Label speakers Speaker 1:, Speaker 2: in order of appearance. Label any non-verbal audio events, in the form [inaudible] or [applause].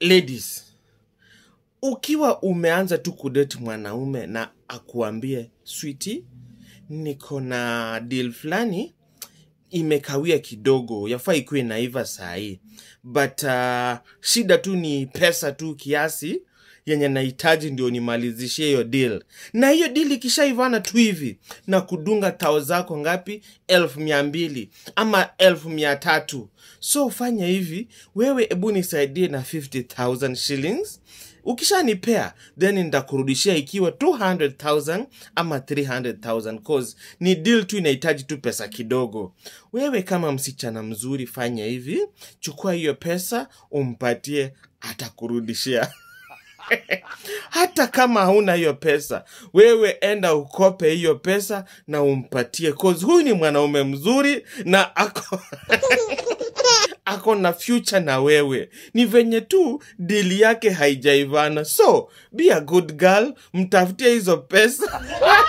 Speaker 1: ladies ukiwa umeanza tu kudeti mwanaume na akuambie switi niko na dil fulani imekawia kidogo yafaa ikuwe naiva sahii but uh, shida tu ni pesa tu kiasi yenye nahitaji ndio nimalizishie hiyo deal. Na hiyo deal ikishaivana tu hivi na kudunga tao zako ngapi, elfu mia mbili ama elfu mia tatu. So fanya hivi wewe, ebu nisaidie na 50,000 shillings ukishanipea then nitakurudishia ikiwa 200,000 ama 300,000 cause ni deal tu inahitaji tu pesa kidogo. Wewe kama msichana mzuri, fanya hivi, chukua hiyo pesa umpatie, atakurudishia. [laughs] hata kama hauna hiyo pesa, wewe enda ukope hiyo pesa na umpatie, cause huyu ni mwanaume mzuri na ako [laughs] ako na future na wewe. Ni venye tu dili yake haijaivana, so be a good girl, mtafutie hizo pesa [laughs]